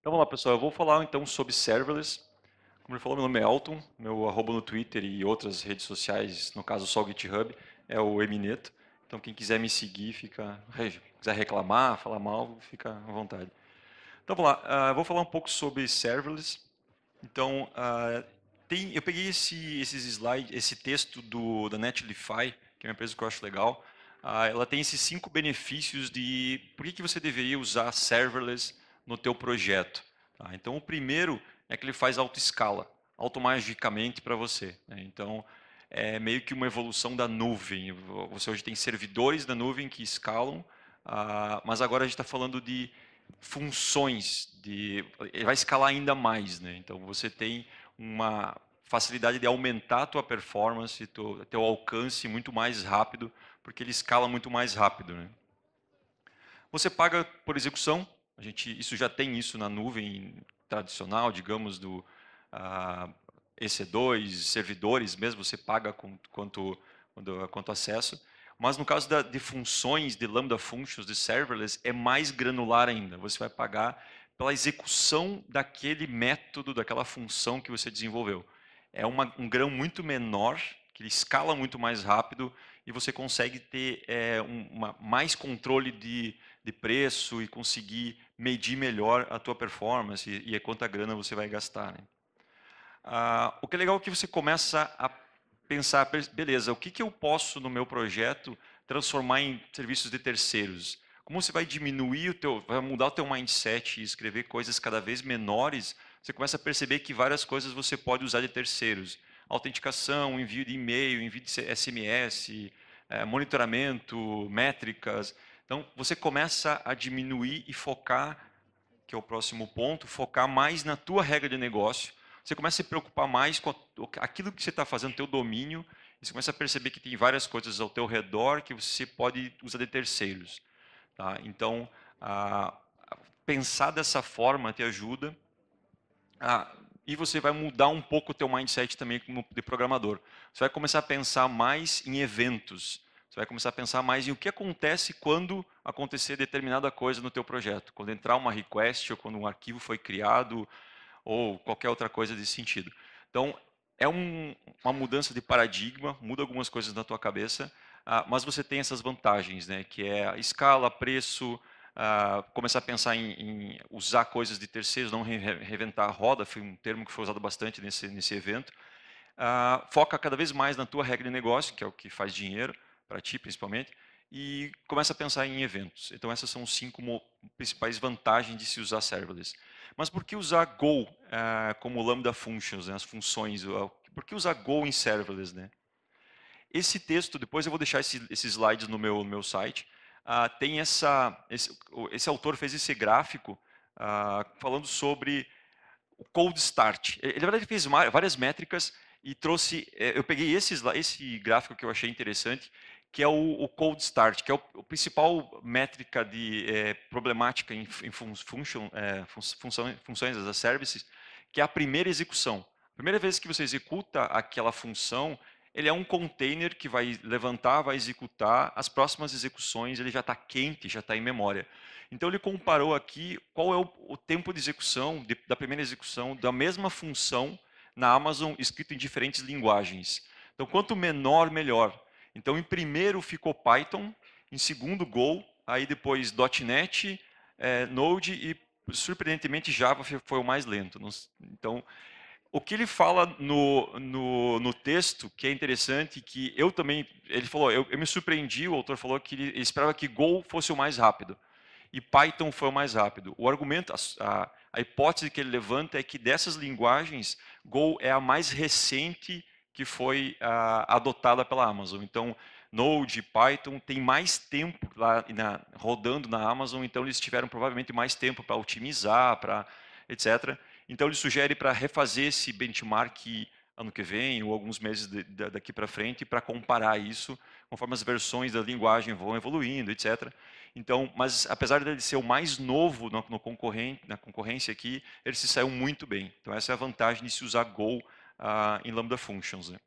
Então vamos lá, pessoal. Eu vou falar então sobre serverless. Como ele falou, meu nome é Elton, meu arroba no Twitter e outras redes sociais, no caso só o GitHub, é o Emineto. Então quem quiser me seguir, fica, quiser reclamar, falar mal, fica à vontade. Então vamos lá, ah, Eu vou falar um pouco sobre serverless. Então ah, tem, eu peguei esse, esses slides, esse texto do da Netlify, que é uma empresa que eu acho legal. Ah, ela tem esses cinco benefícios de por que você deveria usar serverless no teu projeto. Tá? Então, o primeiro é que ele faz autoescala, automagicamente para você. Né? Então, é meio que uma evolução da nuvem. Você hoje tem servidores da nuvem que escalam, ah, mas agora a gente está falando de funções, de, ele vai escalar ainda mais. Né? Então, você tem uma facilidade de aumentar a tua performance, teu, teu alcance muito mais rápido, porque ele escala muito mais rápido. Né? Você paga por execução, a gente, isso já tem isso na nuvem tradicional, digamos, do ah, EC2, servidores mesmo, você paga com, quanto, quanto acesso. Mas no caso da, de funções, de Lambda Functions, de serverless, é mais granular ainda. Você vai pagar pela execução daquele método, daquela função que você desenvolveu. É uma, um grão muito menor, que escala muito mais rápido e você consegue ter é, uma, mais controle de, de preço e conseguir medir melhor a tua performance e, e quanta grana você vai gastar. Né? Ah, o que é legal é que você começa a pensar, beleza, o que, que eu posso no meu projeto transformar em serviços de terceiros? Como você vai diminuir o teu, vai mudar o teu mindset e escrever coisas cada vez menores? Você começa a perceber que várias coisas você pode usar de terceiros. Autenticação, envio de e-mail, envio de SMS, eh, monitoramento, métricas. Então, você começa a diminuir e focar, que é o próximo ponto, focar mais na tua regra de negócio. Você começa a se preocupar mais com aquilo que você está fazendo, teu domínio, e você começa a perceber que tem várias coisas ao teu redor que você pode usar de terceiros. Tá? Então, a, a pensar dessa forma te ajuda a, e você vai mudar um pouco o teu mindset também como de programador. Você vai começar a pensar mais em eventos, você vai começar a pensar mais em o que acontece quando acontecer determinada coisa no teu projeto, quando entrar uma request ou quando um arquivo foi criado ou qualquer outra coisa desse sentido. Então, é um, uma mudança de paradigma, muda algumas coisas na tua cabeça, ah, mas você tem essas vantagens, né, que é escala, preço, ah, começar a pensar em, em, usar coisas de terceiros, não re reventar a roda, foi um termo que foi usado bastante nesse, nesse evento. Ah, foca cada vez mais na tua regra de negócio, que é o que faz dinheiro, para ti principalmente, e começa a pensar em eventos. Então essas são cinco principais vantagens de se usar serverless. Mas por que usar Go eh, como Lambda Functions, né, as funções? Por que usar Go em serverless? Né? Esse texto, depois eu vou deixar esse, esses slides no meu, no meu site, ah, tem essa, esse, esse, autor fez esse gráfico ah, falando sobre o cold start. Ele, na verdade, fez várias métricas e trouxe, eh, eu peguei esse, esse gráfico que eu achei interessante que é o, o cold start, que é o, o principal métrica de é, problemática em, em fun, function, é, fun, função, funções as services, que é a primeira execução. A primeira vez que você executa aquela função, ele é um container que vai levantar, vai executar as próximas execuções, ele já está quente, já está em memória. Então ele comparou aqui qual é o, o tempo de execução de, da primeira execução da mesma função na Amazon escrito em diferentes linguagens. Então quanto menor melhor. Então, em primeiro ficou Python, em segundo Go, aí depois .NET, é, Node e, surpreendentemente, Java foi o mais lento. Então, o que ele fala no, no, no, texto, que é interessante, que eu também, ele falou, eu, eu, me surpreendi, o autor falou que ele esperava que Go fosse o mais rápido, e Python foi o mais rápido. O argumento, a, a hipótese que ele levanta é que dessas linguagens, Go é a mais recente que foi adotada pela Amazon. Então, Node, Python tem mais tempo lá na, rodando na Amazon, então eles tiveram provavelmente mais tempo para otimizar, para etc. Então ele sugere para refazer esse benchmark ano que vem ou alguns meses de, de, daqui para frente para comparar isso conforme as versões da linguagem vão evoluindo, etc. Então, mas apesar dele ser o mais novo no, no concorrente, na concorrência aqui, ele se saiu muito bem. Então essa é a vantagem de se usar Go uh, em Lambda Functions. Né?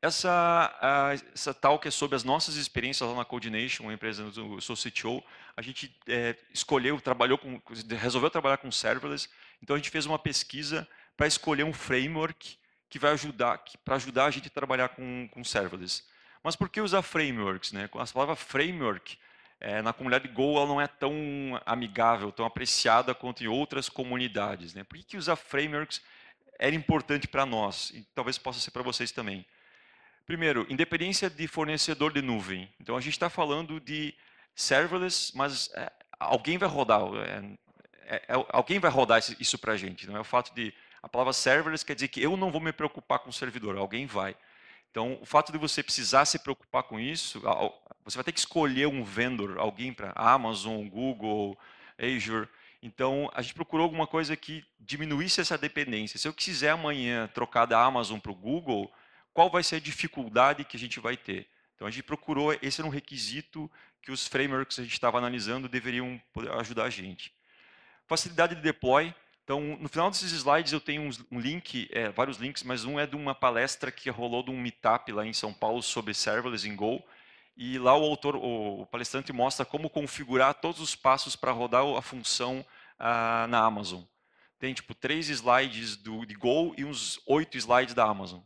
Essa, uh, essa talk é sobre as nossas experiências lá na Coordination, uma empresa do sou CTO. A gente é, escolheu, trabalhou com, resolveu trabalhar com serverless, então a gente fez uma pesquisa para escolher um framework que vai ajudar, para ajudar a gente a trabalhar com, com serverless. Mas por que usar frameworks? Né? A palavra framework é, na comunidade Go ela não é tão amigável, tão apreciada quanto em outras comunidades. Né? Por que, que usar frameworks era importante para nós e talvez possa ser para vocês também. Primeiro, independência de fornecedor de nuvem. Então a gente está falando de serverless, mas é, alguém vai rodar. É, é, é, alguém vai rodar isso para a gente. Não é o fato de a palavra serverless quer dizer que eu não vou me preocupar com o servidor. Alguém vai. Então o fato de você precisar se preocupar com isso, você vai ter que escolher um vendor, alguém para Amazon, Google, Azure. Então, a gente procurou alguma coisa que diminuísse essa dependência. Se eu quiser amanhã trocar da Amazon para o Google, qual vai ser a dificuldade que a gente vai ter? Então, a gente procurou, esse era um requisito que os frameworks que a gente estava analisando deveriam ajudar a gente. Facilidade de deploy. Então, no final desses slides eu tenho um link, é, vários links, mas um é de uma palestra que rolou de um meetup lá em São Paulo sobre serverless em Go. E lá o autor, o palestrante mostra como configurar todos os passos para rodar a função uh, na Amazon. Tem tipo três slides do, de Go e uns oito slides da Amazon.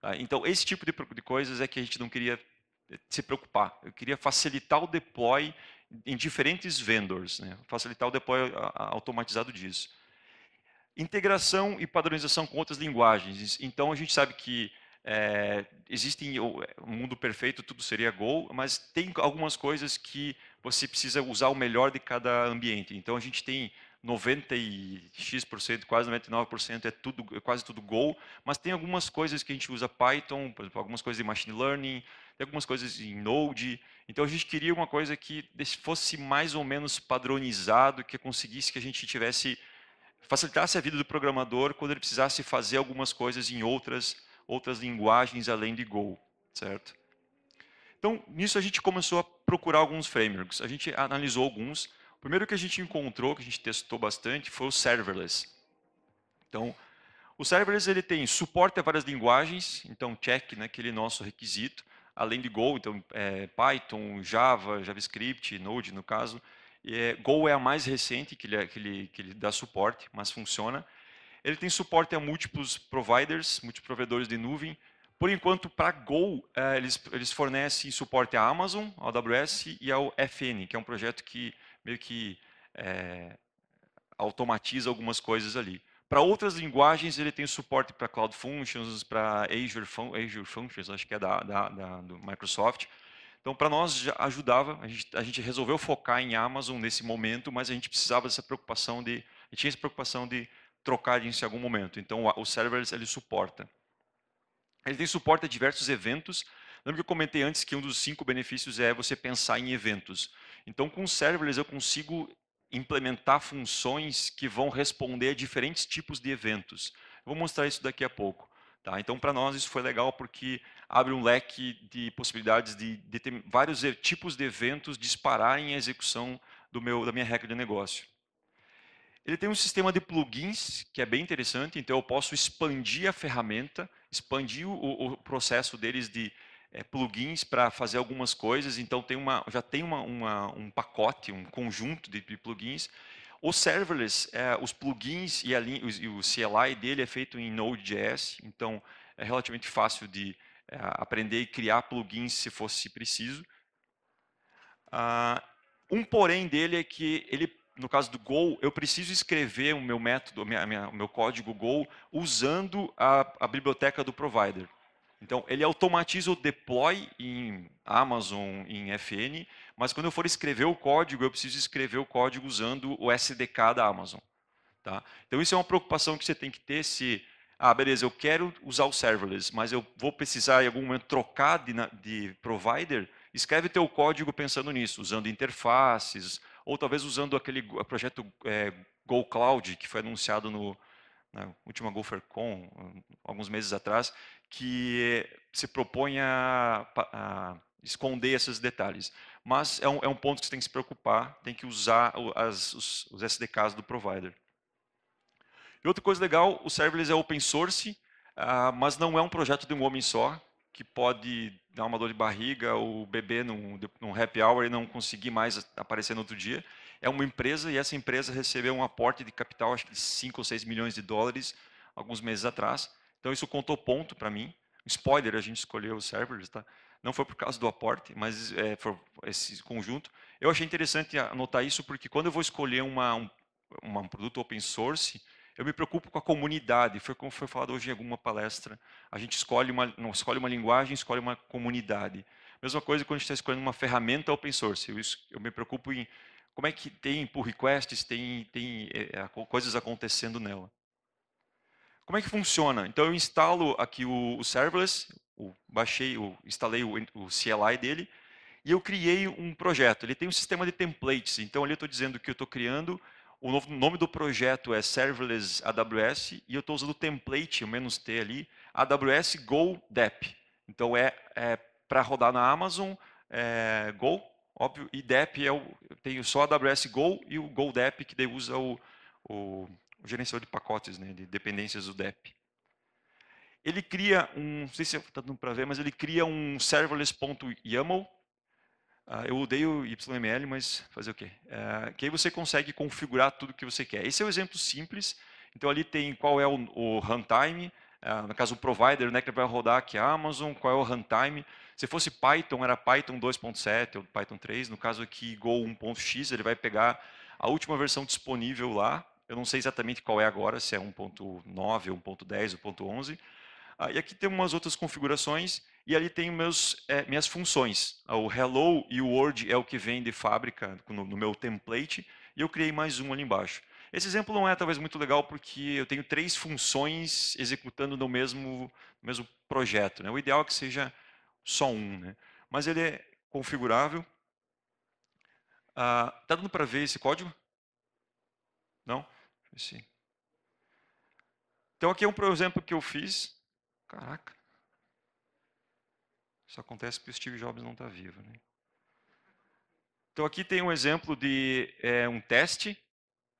Tá? Então, esse tipo de, de coisas é que a gente não queria eh, se preocupar. Eu queria facilitar o deploy em diferentes vendors, né? facilitar o deploy automatizado disso. Integração e padronização com outras linguagens. Então, a gente sabe que é, existem o eh, mundo perfeito, tudo seria Go, mas tem algumas coisas que você precisa usar o melhor de cada ambiente. Então, a gente tem 90 x%, quase 99% é tudo, é quase tudo Go, mas tem algumas coisas que a gente usa Python, por exemplo, algumas coisas de machine learning, tem algumas coisas em Node. Então a gente queria uma coisa que fosse mais ou menos padronizado, que conseguisse que a gente tivesse facilitasse a vida do programador quando ele precisasse fazer algumas coisas em outras outras linguagens além de Go, certo? Então, nisso a gente começou a procurar alguns frameworks. A gente analisou alguns primeiro que a gente encontrou, que a gente testou bastante, foi o serverless. Então, o serverless ele tem suporte a várias linguagens, então check naquele né, nosso requisito, além de Go, então é, Python, Java, JavaScript, Node no caso. É, Go é a mais recente que ele, é, que, ele, que ele dá suporte, mas funciona. Ele tem suporte a múltiplos providers, múltiplos provedores de nuvem. Por enquanto, para Go, é, eles, eles fornecem suporte à Amazon, ao AWS e ao FN, que é um projeto que meio que é, automatiza algumas coisas ali. Para outras linguagens, ele tem suporte para Cloud Functions, para Azure, Fun Azure, Functions, acho que é da, da, da do Microsoft. Então, para nós, ajudava. A gente, a gente, resolveu focar em Amazon nesse momento, mas a gente precisava dessa preocupação de... A tinha essa preocupação de trocar isso em algum momento. Então, o Servers, ele suporta. Ele tem suporte a diversos eventos. Lembra que eu comentei antes que um dos cinco benefícios é você pensar em eventos. Então, com serverless eu consigo implementar funções que vão responder a diferentes tipos de eventos. Eu vou mostrar isso daqui a pouco. Tá? Então, para nós isso foi legal porque abre um leque de possibilidades de, de ter vários tipos de eventos dispararem a execução do meu, da minha regra de negócio. Ele tem um sistema de plugins que é bem interessante, então eu posso expandir a ferramenta, expandir o, o processo deles de, é, plugins para fazer algumas coisas, então tem uma, já tem uma, uma, um pacote, um conjunto de, de plugins. O serverless, é, os plugins e, a, e, o CLI dele é feito em Node.js, então é relativamente fácil de é, aprender e criar plugins se fosse preciso. Ah, um porém dele é que ele, no caso do Go, eu preciso escrever o meu método, o meu código Go usando a, a biblioteca do provider. Então, ele automatiza o deploy em Amazon, em FN, mas quando eu for escrever o código, eu preciso escrever o código usando o SDK da Amazon. Tá? Então, isso é uma preocupação que você tem que ter se, ah, beleza, eu quero usar o serverless, mas eu vou precisar em algum momento trocar de, de provider, escreve teu código pensando nisso, usando interfaces, ou talvez usando aquele projeto é, Cloud que foi anunciado no, né, última GopherCon, alguns meses atrás, que se propõe a, a esconder esses detalhes. Mas é um, é um, ponto que você tem que se preocupar, tem que usar as, os, os, SDKs do provider. E outra coisa legal, o serverless é open source, ah, mas não é um projeto de um homem só, que pode dar uma dor de barriga ou beber num, num happy hour e não conseguir mais aparecer no outro dia é uma empresa e essa empresa recebeu um aporte de capital, acho que de 5 ou 6 milhões de dólares, alguns meses atrás. Então isso contou ponto para mim. Spoiler, a gente escolheu o servers, tá? Não foi por causa do aporte, mas é, foi esse conjunto. Eu achei interessante anotar isso porque quando eu vou escolher uma, um, uma, um produto open source, eu me preocupo com a comunidade. Foi como foi falado hoje em alguma palestra. A gente escolhe uma, não escolhe uma linguagem, escolhe uma comunidade. Mesma coisa quando a gente está escolhendo uma ferramenta open source. Eu, eu me preocupo em como é que tem pull requests, tem, tem é, é coisas acontecendo nela. Como é que funciona? Então eu instalo aqui o, o serverless, o, baixei, o, instalei o, o CLI dele e eu criei um projeto. Ele tem um sistema de templates, então ali eu estou dizendo que eu estou criando, o novo, nome do projeto é Serverless AWS e eu estou usando o template, o menos T ali, AWS Go DApp. Então é, é para rodar na Amazon é, Go, Óbvio, e dep é o, eu tenho só a AWS Go e o GoDEP, que usa o, o, o gerenciador de pacotes, né, de dependências do DEP. Ele cria um, não sei se está é dando para ver, mas ele cria um serverless.yaml. Uh, ah, eu odeio YML, mas fazer o quê? Uh, que aí você consegue configurar tudo que você quer. Esse é um exemplo simples. Então ali tem qual é o, o runtime, uh, no caso o provider né, que vai rodar, que é a Amazon, qual é o runtime. Se fosse Python, era Python 2.7 ou Python 3. No caso aqui, Go 1.x, ele vai pegar a última versão disponível lá. Eu não sei exatamente qual é agora, se é 1.9, 1.10, 1.11. Ah, e aqui tem umas outras configurações e ali tem meus, é, minhas funções. Ah, o hello e o word é o que vem de fábrica no, no meu template e eu criei mais um ali embaixo. Esse exemplo não é talvez muito legal porque eu tenho três funções executando no mesmo, mesmo projeto. Né? O ideal é que seja só um, né? mas ele é configurável. Está ah, tá dando para ver esse código? Não? Deixa eu ver se... Então aqui é um exemplo que eu fiz. Caraca. Isso acontece porque o Steve Jobs não está vivo. Né? Então aqui tem um exemplo de é, um teste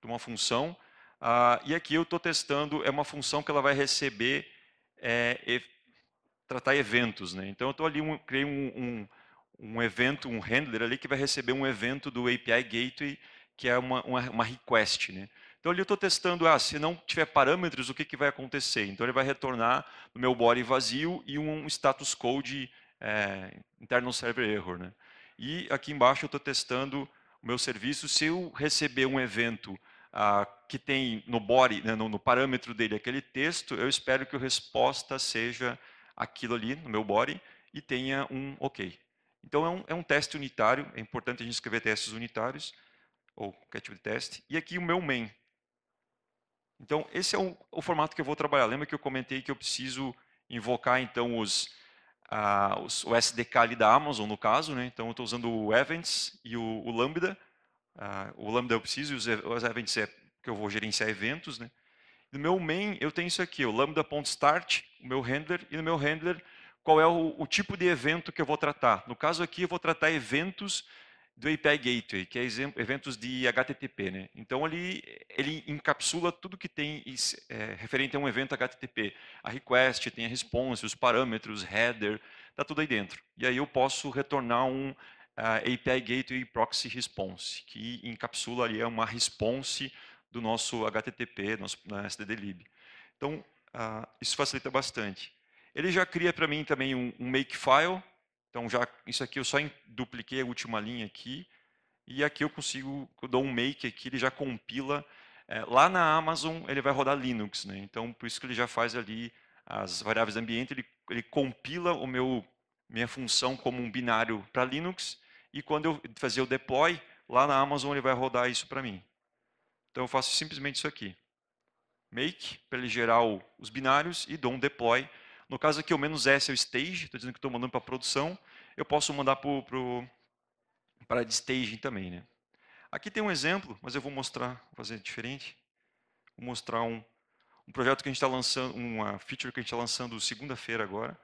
de uma função. Ah, e aqui eu estou testando, é uma função que ela vai receber é, tratar eventos, né? Então eu estou ali, um, criei um, um, um, evento, um handler ali que vai receber um evento do API Gateway, que é uma, uma, uma request, né? Então ali eu estou testando, ah, se não tiver parâmetros, o que, que vai acontecer? Então ele vai retornar o meu body vazio e um status code é, internal server error, né? E aqui embaixo eu estou testando o meu serviço, se eu receber um evento ah, que tem no body, né, no, no parâmetro dele aquele texto, eu espero que a resposta seja aquilo ali no meu body e tenha um OK. Então é um, é um teste unitário, é importante a gente escrever testes unitários, ou qualquer tipo de teste. E aqui o meu main. Então esse é o, o formato que eu vou trabalhar. Lembra que eu comentei que eu preciso invocar então os, ah, os, o SDK ali da Amazon, no caso. Né? Então eu estou usando o events e o, o Lambda. Ah, o Lambda eu preciso e os, os events é que eu vou gerenciar eventos. Né? No meu main, eu tenho isso aqui, o lambda.start, o meu handler, e no meu handler, qual é o, o, tipo de evento que eu vou tratar. No caso aqui, eu vou tratar eventos do API Gateway, que é eventos de HTTP. Né? Então, ele, ele encapsula tudo que tem é, referente a um evento HTTP. A request, tem a response, os parâmetros, header, está tudo aí dentro. E aí eu posso retornar um uh, ah, API Gateway Proxy Response, que encapsula ali uma response do nosso HTTP, nosso né, SDDLib. Então, ah, isso facilita bastante. Ele já cria para mim também um, um makefile, então já isso aqui eu só dupliquei a última linha aqui, e aqui eu consigo, eu dou um make aqui, ele já compila. É, lá na Amazon ele vai rodar Linux, né? então por isso que ele já faz ali as variáveis de ambiente, ele, ele compila o meu minha função como um binário para Linux, e quando eu fazer o deploy, lá na Amazon ele vai rodar isso para mim. Então eu faço simplesmente isso aqui. Make, para ele gerar o, os binários, e dou um deploy. No caso aqui, o menos "-s", é o stage, estou dizendo que estou mandando para produção. Eu posso mandar para staging também. Né? Aqui tem um exemplo, mas eu vou mostrar, vou fazer diferente. Vou mostrar um, um projeto que a gente está lançando, uma feature que a gente está lançando segunda-feira agora,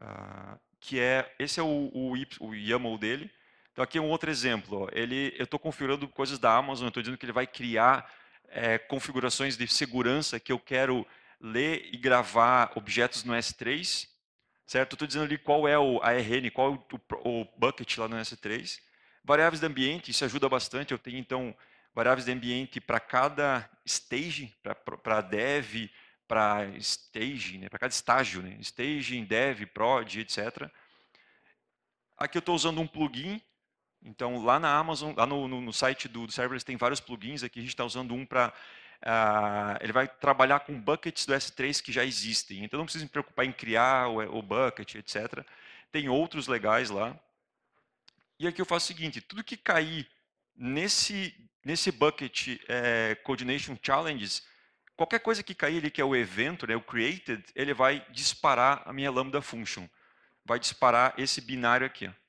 uh, que é, esse é o, o, o YAML dele, então aqui é um outro exemplo. Ele, eu estou configurando coisas da Amazon, estou dizendo que ele vai criar é, configurações de segurança que eu quero ler e gravar objetos no S3, certo? Estou dizendo ali qual é o ARN, qual é o, o, bucket lá no S3. Variáveis de ambiente, isso ajuda bastante. Eu tenho então variáveis de ambiente para cada stage, para dev, para stage, né? para cada estágio, né? staging, dev, prod, etc. Aqui eu estou usando um plugin então, lá na Amazon, lá no, no, no site do, do serverless tem vários plugins aqui, a gente está usando um para... Uh, ah, ele vai trabalhar com buckets do S3 que já existem. Então, não precisa me preocupar em criar o, o bucket, etc. Tem outros legais lá. E aqui eu faço o seguinte, tudo que cair nesse, nesse bucket é, Coordination Challenges, qualquer coisa que cair ali, que é o evento, né, o created, ele vai disparar a minha Lambda Function. Vai disparar esse binário aqui. Ó.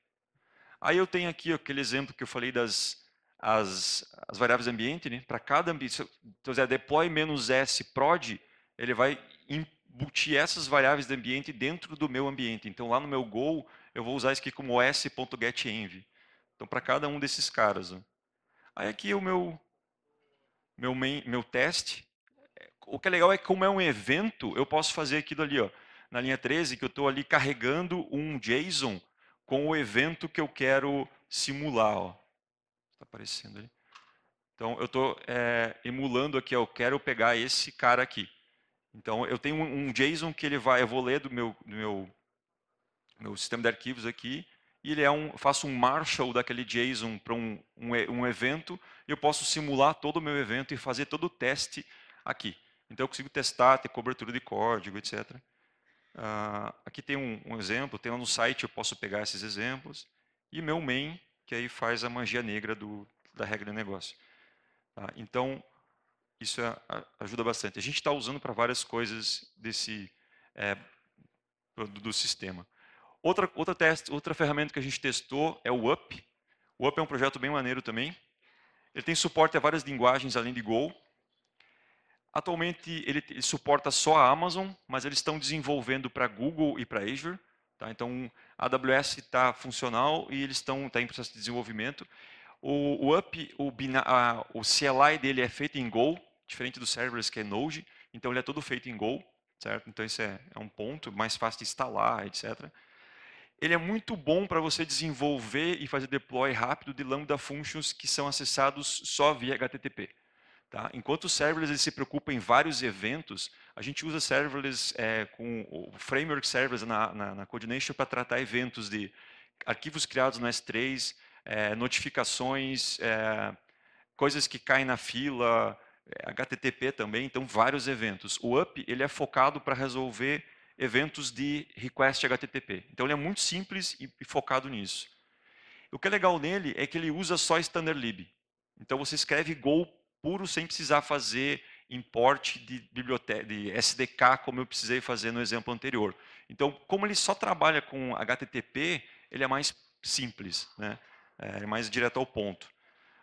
Aí eu tenho aqui aquele exemplo que eu falei das as, as variáveis ambiente, né? Para cada ambiente, então, se é deploy menos s prod, ele vai embutir essas variáveis de ambiente dentro do meu ambiente. Então lá no meu Go, eu vou usar isso aqui como s.getenv. Então para cada um desses caras. Ó. Né? Aí aqui é o meu meu main, meu teste. O que é legal é que como é um evento, eu posso fazer aquilo ali, ó, na linha 13, que eu estou ali carregando um JSON com o evento que eu quero simular. Está aparecendo ali. Então, eu estou eh, é, emulando aqui, eu quero pegar esse cara aqui. Então, eu tenho um, um JSON que ele vai, eu vou ler do meu, do meu, meu sistema de arquivos aqui, e ele é um, faço um marshal daquele JSON para um, um, um evento, e eu posso simular todo o meu evento e fazer todo o teste aqui. Então, eu consigo testar, ter cobertura de código, etc. Uh, aqui tem um, um, exemplo, tem lá no site, eu posso pegar esses exemplos. E meu main, que aí faz a magia negra do, da regra de negócio. Tá? Então, isso é, ajuda bastante. A gente está usando para várias coisas desse é, do, do, sistema. Outra, outra, outra ferramenta que a gente testou é o Up. O Up é um projeto bem maneiro também. Ele tem suporte a várias linguagens além de Go. Atualmente ele, ele, suporta só a Amazon, mas eles estão desenvolvendo para Google e para Azure. Tá? Então a AWS está funcional e eles estão tá em processo de desenvolvimento. O, o Up, o, a, o CLI dele é feito em Go, diferente do serverless que é Node. Então ele é todo feito em Go, certo? Então esse é, é um ponto mais fácil de instalar, etc. Ele é muito bom para você desenvolver e fazer deploy rápido de Lambda Functions que são acessados só via HTTP. Tá? Enquanto o serverless se preocupa em vários eventos, a gente usa serverless é, com o framework serverless na, na, na para tratar eventos de arquivos criados no S3, é, notificações, é, coisas que caem na fila, é, HTTP também, então vários eventos. O UP ele é focado para resolver eventos de request HTTP. Então ele é muito simples e, e focado nisso. O que é legal nele é que ele usa só standard lib. Então você escreve go puro sem precisar fazer importe de, biblioteca, de SDK, como eu precisei fazer no exemplo anterior. Então, como ele só trabalha com HTTP, ele é mais simples, né? É, é mais direto ao ponto.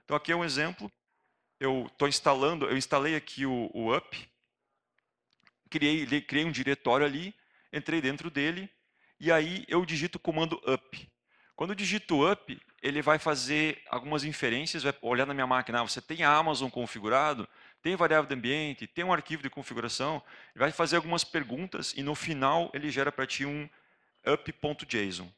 Então, aqui é um exemplo. Eu estou instalando, eu instalei aqui o, o UP, criei, criei um diretório ali, entrei dentro dele, e aí eu digito o comando UP. Quando eu digito up, ele vai fazer algumas inferências, vai olhar na minha máquina, ah, você tem a Amazon configurado, tem variável de ambiente, tem um arquivo de configuração, vai fazer algumas perguntas e no final ele gera para ti um up.json.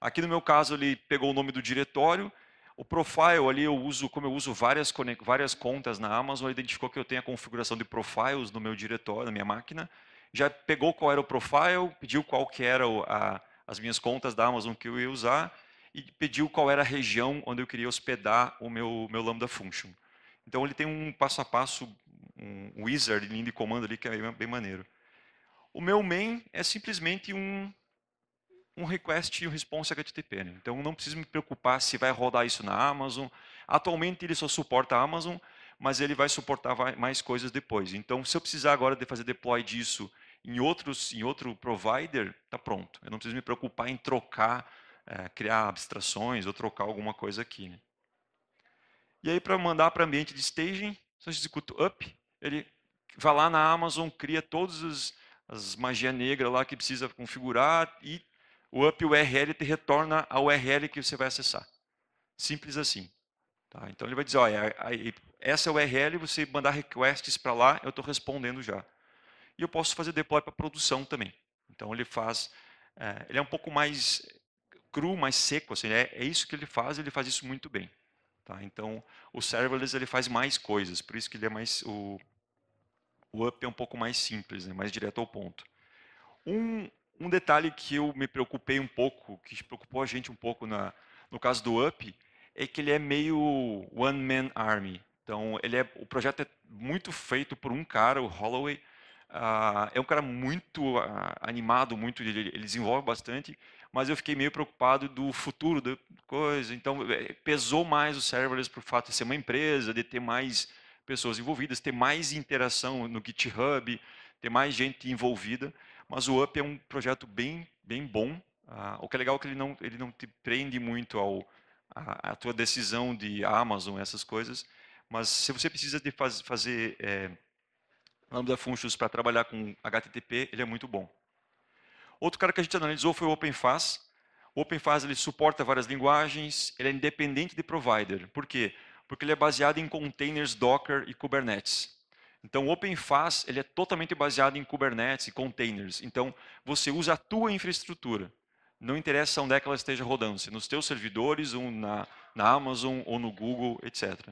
Aqui no meu caso ele pegou o nome do diretório, o profile ali eu uso, como eu uso várias, várias contas na Amazon, ele identificou que eu tenho a configuração de profiles no meu diretório, na minha máquina, já pegou qual era o profile, pediu qual que era a as minhas contas da Amazon que eu ia usar e pediu qual era a região onde eu queria hospedar o meu, meu Lambda Function. Então ele tem um passo a passo, um wizard, lindo de comando ali que é bem maneiro. O meu main é simplesmente um, um request e um response HTTP. Né? Então não preciso me preocupar se vai rodar isso na Amazon. Atualmente ele só suporta a Amazon, mas ele vai suportar mais coisas depois. Então se eu precisar agora de fazer deploy disso em, outros, em outro provider, está pronto. Eu não preciso me preocupar em trocar, é, criar abstrações ou trocar alguma coisa aqui. Né? E aí, para mandar para ambiente de staging, só executo up, ele vai lá na Amazon, cria todas as, as magia negra lá que precisa configurar e o up URL te retorna a URL que você vai acessar. Simples assim. Tá? Então ele vai dizer, olha, essa é URL, você mandar requests para lá, eu estou respondendo já e eu posso fazer deploy para produção também. Então ele faz, é, ele é um pouco mais cru, mais seco, assim, é, é isso que ele faz, ele faz isso muito bem. Tá? Então o serverless ele faz mais coisas, por isso que ele é mais o, o up é um pouco mais simples, né, mais direto ao ponto. Um, um detalhe que eu me preocupei um pouco, que preocupou a gente um pouco na, no caso do up, é que ele é meio one man army. Então ele é, o projeto é muito feito por um cara, o Holloway, Uh, é um cara muito uh, animado, muito ele desenvolve bastante, mas eu fiquei meio preocupado do futuro da coisa. Então é, pesou mais o serverless por fato de ser uma empresa, de ter mais pessoas envolvidas, ter mais interação no GitHub, ter mais gente envolvida. Mas o Up é um projeto bem bem bom. Uh, o que é legal é que ele não ele não te prende muito ao a, tua decisão de Amazon essas coisas. Mas se você precisa de faz, fazer é, Lambda Functions para trabalhar com HTTP, ele é muito bom. Outro cara que a gente analisou foi o OpenFaaS O OpenFAS ele suporta várias linguagens, ele é independente de provider. Por quê? Porque ele é baseado em containers Docker e Kubernetes. Então, o OpenFAS ele é totalmente baseado em Kubernetes e containers. Então, você usa a tua infraestrutura. Não interessa onde é que ela esteja rodando, se nos teus servidores, ou na, na Amazon, ou no Google, etc.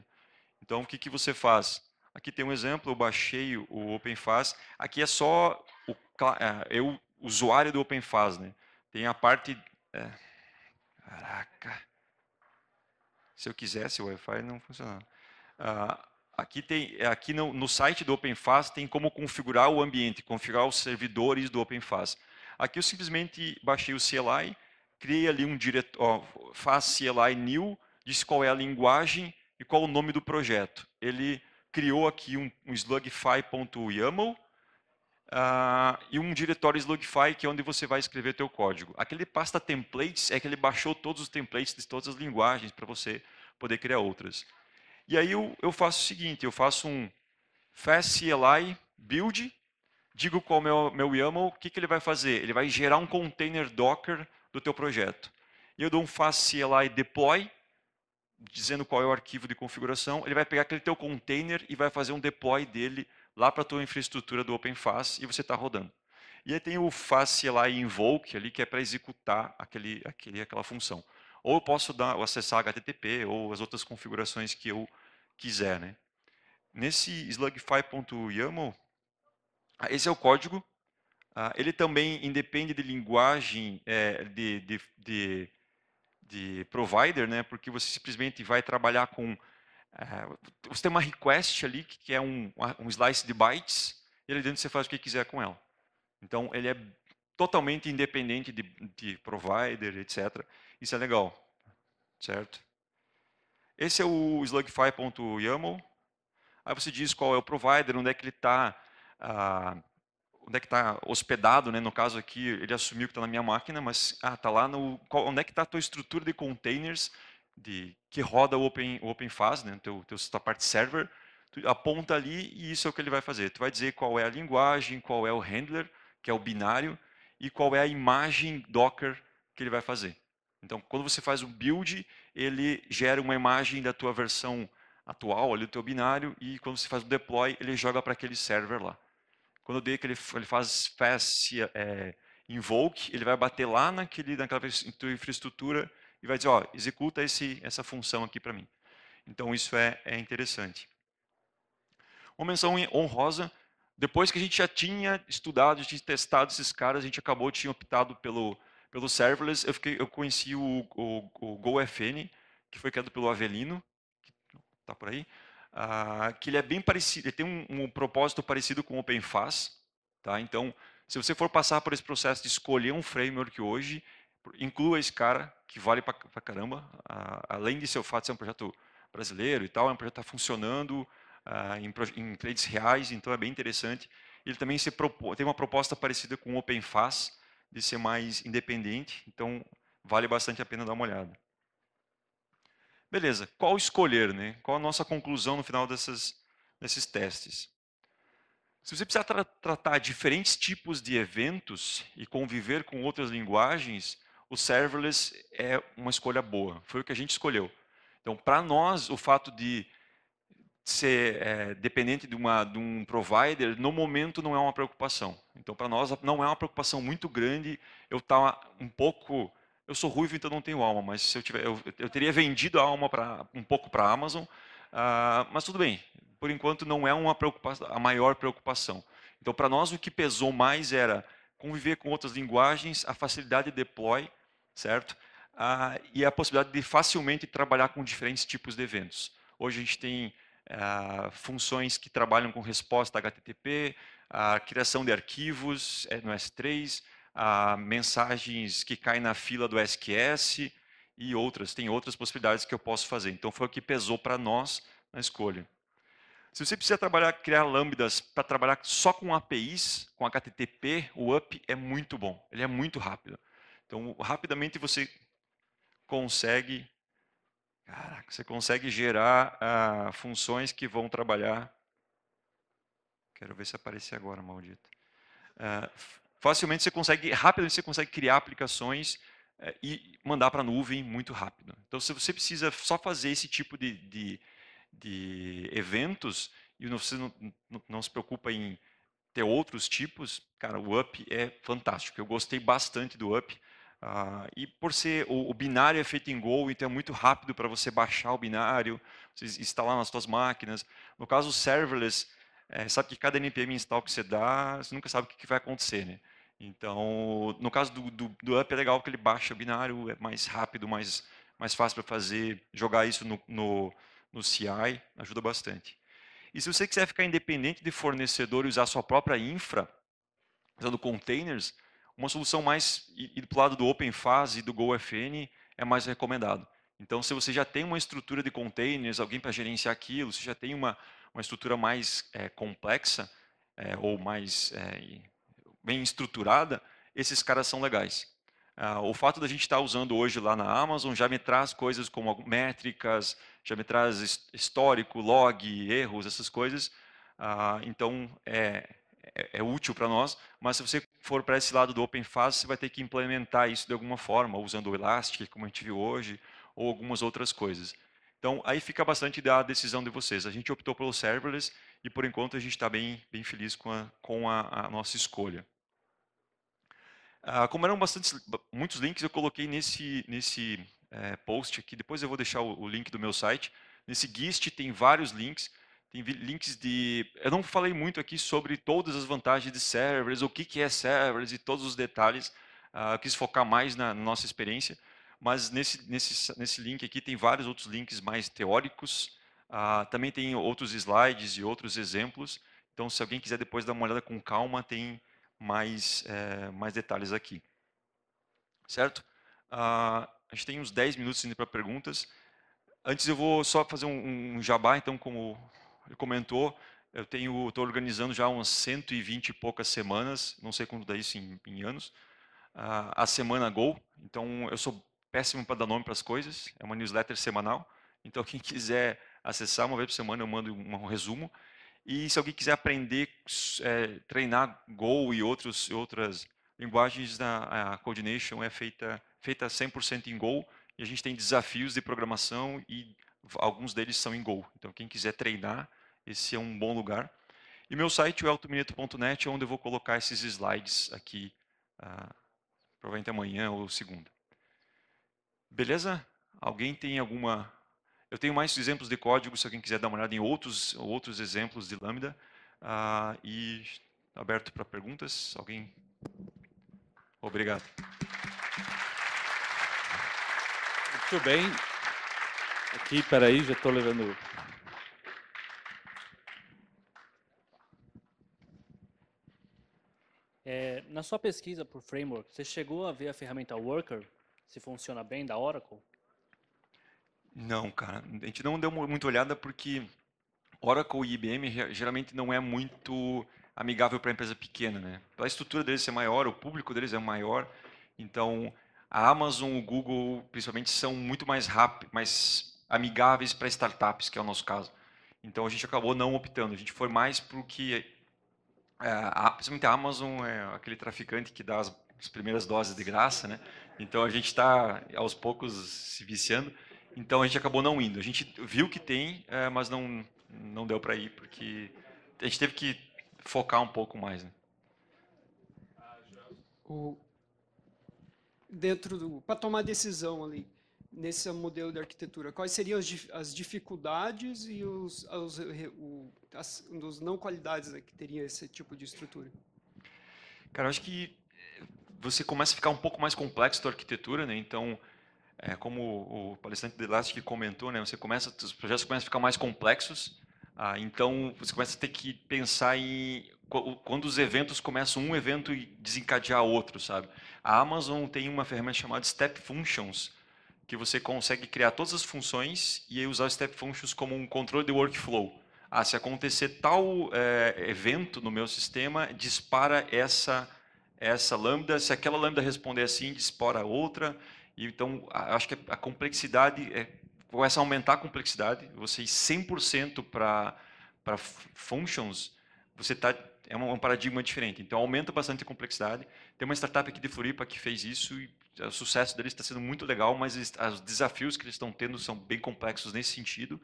Então, o que, que você faz? Aqui tem um exemplo, eu baixei o OpenFAS. Aqui é só o é, eu, usuário do OpenFAS. Né? Tem a parte... É, caraca! Se eu quisesse, o Wi-Fi não funcionava. Ah, aqui tem, é, aqui no, no site do OpenFAS tem como configurar o ambiente, configurar os servidores do OpenFAS. Aqui eu simplesmente baixei o CLI, criei ali um diretório, faz CLI new, diz qual é a linguagem e qual o nome do projeto. Ele criou aqui um, um slugify.yaml Uh, ah, e um diretório Slugify, que é onde você vai escrever teu código. Aquele pasta templates é que ele baixou todos os templates de todas as linguagens para você poder criar outras. E aí eu, eu, faço o seguinte, eu faço um fastcli build, digo qual é o meu, meu YAML, o que, que ele vai fazer? Ele vai gerar um container Docker do teu projeto. E eu dou um fastcli deploy, dizendo qual é o arquivo de configuração, ele vai pegar aquele teu container e vai fazer um deploy dele lá para a tua infraestrutura do OpenFaaS e você está rodando. E aí tem o face lá invoke ali que é para executar aquele, aquele, aquela função. Ou eu posso dar, acessar HTTP ou as outras configurações que eu quiser. Né? Nesse slugify.yaml, esse é o código. Ah, ele também independe de linguagem, é, de, de, de de provider, né? Porque você simplesmente vai trabalhar com é, você tem uma request ali que é um, um slice de bytes e ali dentro você faz o que quiser com ela. Então ele é totalmente independente de, de provider, etc. Isso é legal, certo? Esse é o slugify.yaml. Aí você diz qual é o provider, onde é que ele está. Ah, onde é que está hospedado, né? No caso aqui, ele assumiu que está na minha máquina, mas ah, tá lá no qual, onde é que está a tua estrutura de containers de que roda o Open o OpenFAS, né? Teu, teu tua parte server, tu aponta ali e isso é o que ele vai fazer. Tu vai dizer qual é a linguagem, qual é o handler, que é o binário, e qual é a imagem Docker que ele vai fazer. Então, quando você faz um build, ele gera uma imagem da tua versão atual, ali do teu binário, e quando você faz o deploy, ele joga para aquele server lá quando eu dei ele, ele faz pass é, eh, invoke, ele vai bater lá naquele, naquela infraestrutura e vai dizer, ó, executa esse, essa função aqui para mim. Então, isso é, é interessante. Uma menção honrosa, depois que a gente já tinha estudado, a tinha testado esses caras, a gente acabou, tinha optado pelo, pelo serverless, eu, fiquei, eu conheci o, o, o GoFN, que foi criado pelo Avelino, que tá por aí, ah, que ele é bem parecido, ele tem um, um propósito parecido com o OpenFAS. Tá? Então, se você for passar por esse processo de escolher um framework hoje, inclua esse cara, que vale pra, caramba, ah, além de ser fato ser um projeto brasileiro e tal, é um projeto que está funcionando ah, em, em clientes reais, então é bem interessante. Ele também tem uma proposta parecida com o OpenFAS, de ser mais independente, então vale bastante a pena dar uma olhada. Beleza, qual escolher, né? Qual a nossa conclusão no final dessas, desses testes? Se você precisar tra tratar diferentes tipos de eventos e conviver com outras linguagens, o serverless é uma escolha boa. Foi o que a gente escolheu. Então, para nós, o fato de ser é, dependente de, uma, de um provider, no momento não é uma preocupação. Então, para nós, não é uma preocupação muito grande eu estar tá um pouco eu sou ruivo, então não tenho alma, mas se eu tiver, eu, eu teria vendido a alma para um pouco para a Amazon, ah, mas tudo bem, por enquanto não é uma preocupação, a maior preocupação. Então, para nós, o que pesou mais era conviver com outras linguagens, a facilidade de deploy, certo? Ah, e a possibilidade de facilmente trabalhar com diferentes tipos de eventos. Hoje a gente tem ah, funções que trabalham com resposta HTTP, a criação de arquivos é, no S3, a mensagens que caem na fila do SQS e outras. Tem outras possibilidades que eu posso fazer. Então, foi o que pesou para nós na escolha. Se você precisa trabalhar, criar lambdas para trabalhar só com APIs, com HTTP, o UP é muito bom. Ele é muito rápido. Então, rapidamente você consegue, caraca, você consegue gerar ah, funções que vão trabalhar. Quero ver se aparecer agora, maldito. Ah, facilmente você consegue, rapidamente você consegue criar aplicações eh, e mandar para a nuvem muito rápido. Então, se você precisa só fazer esse tipo de, de, de eventos e você não, não, se preocupa em ter outros tipos, cara, o Up é fantástico. Eu gostei bastante do Up. Uh, e por ser o, o, binário é feito em Go, então é muito rápido para você baixar o binário, você instalar nas suas máquinas. No caso, o serverless, é, sabe que cada npm install que você dá, você nunca sabe o que, que vai acontecer, né? Então, no caso do, do, do Up é legal porque ele baixa o binário, é mais rápido, mais, mais fácil para fazer, jogar isso no, no, no CI, ajuda bastante. E se você quiser ficar independente de fornecedor e usar sua própria infra, usando containers, uma solução mais para do lado do OpenFAS e do GoFN é mais recomendado. Então, se você já tem uma estrutura de containers, alguém para gerenciar aquilo, se já tem uma, uma estrutura mais é, complexa é, ou mais é, bem estruturada, esses caras são legais. Ah, o fato da gente estar tá usando hoje lá na Amazon já me traz coisas como métricas, já me traz histórico, log, erros, essas coisas. Ah, então é, é, é útil para nós, mas se você for para esse lado do Open Fast, você vai ter que implementar isso de alguma forma, usando o Elastic, como a gente viu hoje, ou algumas outras coisas. Então aí fica bastante da decisão de vocês. A gente optou pelo serverless e por enquanto a gente está bem, bem feliz com a, com a, a nossa escolha. Ah, como eram bastante, muitos links, eu coloquei nesse, nesse é, post aqui, depois eu vou deixar o, o link do meu site. Nesse GIST tem vários links, tem links de... Eu não falei muito aqui sobre todas as vantagens de servers, o que, que é servers e todos os detalhes, ah, quis focar mais na, na nossa experiência, mas nesse, nesse, nesse link aqui tem vários outros links mais teóricos, ah, também tem outros slides e outros exemplos, então se alguém quiser depois dar uma olhada com calma, tem mais, é, mais detalhes aqui. Certo? Ah, a gente tem uns 10 minutos ainda para perguntas. Antes eu vou só fazer um, um jabá, então, como ele comentou, eu tenho, estou organizando já umas 120 e poucas semanas, não sei quanto dá isso em, em anos, ah, a Semana Go. Então, eu sou péssimo para dar nome para as coisas, é uma newsletter semanal. Então, quem quiser acessar uma vez por semana, eu mando um resumo. E se alguém quiser aprender, é, treinar Go e outros, outras linguagens, a, a Coordination é feita, feita 100% em Go. E a gente tem desafios de programação e alguns deles são em Go. Então, quem quiser treinar, esse é um bom lugar. E meu site é, é onde eu vou colocar esses slides aqui, ah, provavelmente amanhã ou segunda. Beleza? Alguém tem alguma eu tenho mais exemplos de código, se alguém quiser dar uma olhada em outros, outros exemplos de Lambda. Ah, e aberto para perguntas. Alguém? Obrigado. Muito bem. Aqui, peraí, já estou levando É, na sua pesquisa por framework, você chegou a ver a ferramenta Worker, se funciona bem da Oracle? Não, cara. A gente não deu muita olhada porque Oracle e IBM geralmente não é muito amigável para empresa pequena, né? A estrutura deles é maior, o público deles é maior, então a Amazon, o Google, principalmente, são muito mais rápidos, mais amigáveis para startups, que é o nosso caso. Então a gente acabou não optando, a gente foi mais para o que, é, a, principalmente a Amazon é aquele traficante que dá as, as primeiras doses de graça, né? Então a gente está aos poucos se viciando. Então a gente acabou não indo. A gente viu que tem, é, mas não, não deu para ir, porque a gente teve que focar um pouco mais. Né? O... Dentro do. Para tomar decisão ali, nesse modelo de arquitetura, quais seriam as, as dificuldades e os, os, o, as, não qualidades né, que teria esse tipo de estrutura? Cara, eu acho que você começa a ficar um pouco mais complexo da arquitetura, né? Então é, como o palestrante de Elastic comentou, né, você começa, os projetos começam a ficar mais complexos, ah, então você começa a ter que pensar em quando os eventos começam um evento e desencadear outro, sabe? A Amazon tem uma ferramenta chamada Step Functions, que você consegue criar todas as funções e usar Step Functions como um controle de workflow. Ah, se acontecer tal é, evento no meu sistema, dispara essa essa lambda. Se aquela lambda responder assim, dispara outra. E então, acho que a complexidade é, começa a aumentar a complexidade. Você ir 100% para para functions, você tá é um, é um paradigma diferente. Então aumenta bastante a complexidade. Tem uma startup aqui de Floripa que fez isso e o sucesso deles está sendo muito legal, mas os desafios que eles estão tendo são bem complexos nesse sentido.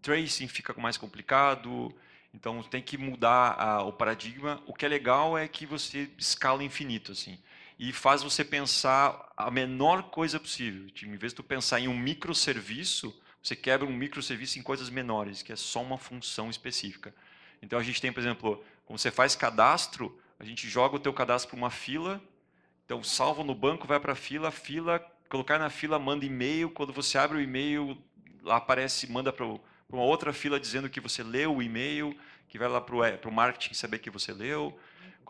Tracing fica mais complicado, então tem que mudar a, o paradigma. O que é legal é que você escala infinito assim e faz você pensar a menor coisa possível. Em vez de tu pensar em um microserviço, você quebra um microserviço em coisas menores, que é só uma função específica. Então a gente tem, por exemplo, quando você faz cadastro, a gente joga o teu cadastro para uma fila, então salva no banco, vai para a fila, fila, colocar na fila, manda e-mail, quando você abre o e-mail, lá aparece, manda para uma outra fila dizendo que você leu o e-mail, que vai lá para o é, marketing saber que você leu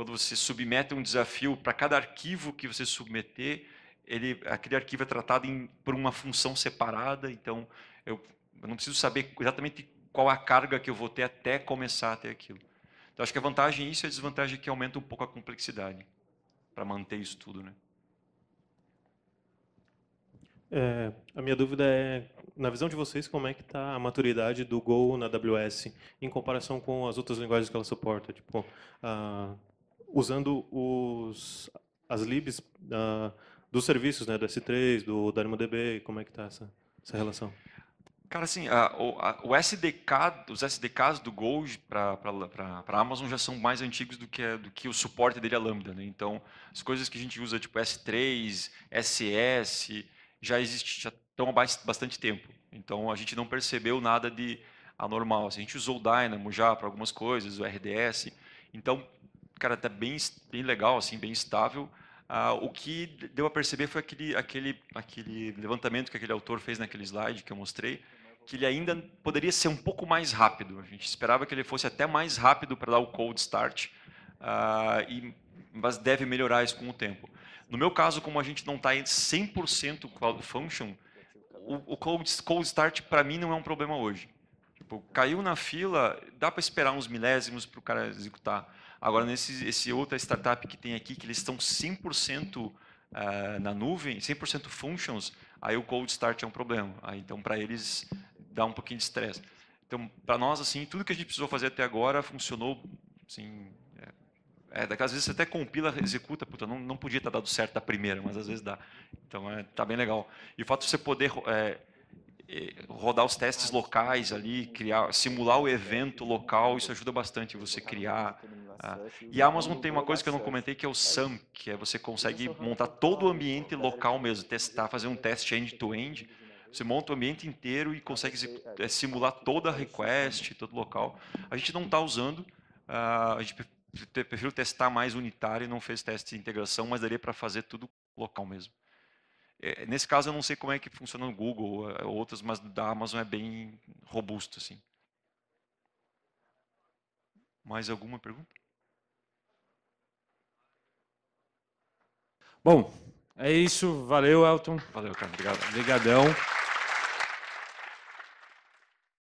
quando você submete um desafio, para cada arquivo que você submeter, ele, aquele arquivo é tratado em, por uma função separada, então eu, eu, não preciso saber exatamente qual a carga que eu vou ter até começar a ter aquilo. Então, acho que a vantagem isso e é a desvantagem é que aumenta um pouco a complexidade para manter isso tudo. Né? É, a minha dúvida é, na visão de vocês, como é que está a maturidade do Go na AWS em comparação com as outras linguagens que ela suporta? Tipo, a usando os, as libs uh, dos serviços, né, do S3, do DynamoDB, como é que está essa, essa relação? Cara, assim, a, a, o SDK, os SDKs do Go para a Amazon já são mais antigos do que, do que o suporte dele a Lambda. Né? Então, as coisas que a gente usa, tipo S3, SS, já existe, já estão há bastante tempo. Então, a gente não percebeu nada de anormal. Assim, a gente usou o Dynamo já para algumas coisas, o RDS. Então, cara, até tá bem, bem legal, assim, bem estável. Ah, o que deu a perceber foi aquele, aquele, aquele levantamento que aquele autor fez naquele slide que eu mostrei, que ele ainda poderia ser um pouco mais rápido. A gente esperava que ele fosse até mais rápido para dar o cold start, ah, e, mas deve melhorar isso com o tempo. No meu caso, como a gente não está em 100% cloud function, o, o cold, cold start para mim não é um problema hoje. Tipo, caiu na fila, dá para esperar uns milésimos para o cara executar. Agora, nesse esse outra startup que tem aqui, que eles estão 100% uh, ah, na nuvem, 100% functions, aí o cold start é um problema. Aí, então, para eles, dá um pouquinho de estresse. Então, para nós, assim, tudo que a gente precisou fazer até agora funcionou, assim, é, é daquelas vezes você até compila, executa, puta, não, não podia ter dado certo da primeira, mas às vezes dá. Então, é, tá bem legal. E o fato de você poder é, rodar os testes locais ali, criar, simular o evento local, isso ajuda bastante você criar. Ah. E a Amazon tem uma coisa que eu não comentei que é o SAM, que é você consegue montar todo o ambiente local mesmo, testar, fazer um teste end-to-end. Você monta o ambiente inteiro e consegue eh, simular toda a request, todo local. A gente não está usando, ah, a gente prefiro testar mais unitário, e não fez teste de integração, mas daria para fazer tudo local mesmo. É, nesse caso, eu não sei como é que funciona no Google, é, ou outras, mas da Amazon é bem robusto. Assim. Mais alguma pergunta? Bom, é isso. Valeu, Elton. Valeu, cara. Obrigado. Obrigadão.